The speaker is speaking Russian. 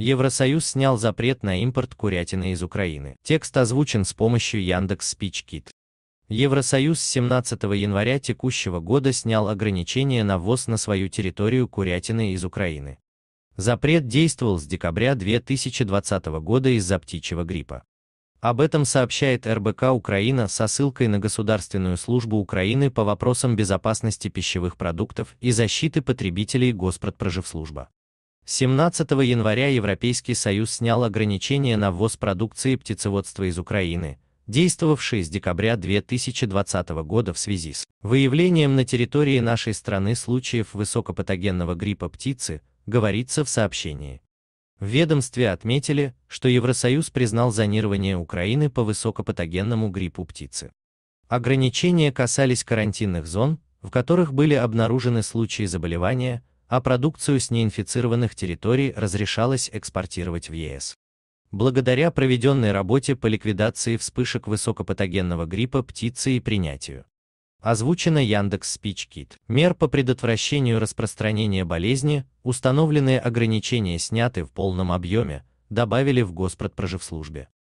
Евросоюз снял запрет на импорт курятины из Украины. Текст озвучен с помощью Яндекс Спичкит. Евросоюз 17 января текущего года снял ограничение на ввоз на свою территорию курятины из Украины. Запрет действовал с декабря 2020 года из-за птичьего гриппа. Об этом сообщает РБК Украина со ссылкой на Государственную службу Украины по вопросам безопасности пищевых продуктов и защиты потребителей Госпродпроживслужба. 17 января Европейский Союз снял ограничения на ввоз продукции птицеводства из Украины, действовавшие с декабря 2020 года в связи с выявлением на территории нашей страны случаев высокопатогенного гриппа птицы, говорится в сообщении. В ведомстве отметили, что Евросоюз признал зонирование Украины по высокопатогенному гриппу птицы. Ограничения касались карантинных зон, в которых были обнаружены случаи заболевания, а продукцию с неинфицированных территорий разрешалось экспортировать в ЕС. Благодаря проведенной работе по ликвидации вспышек высокопатогенного гриппа птицы и принятию. Озвучено Яндекс Спичкит. Мер по предотвращению распространения болезни, установленные ограничения сняты в полном объеме, добавили в Госпродпроживслужбе.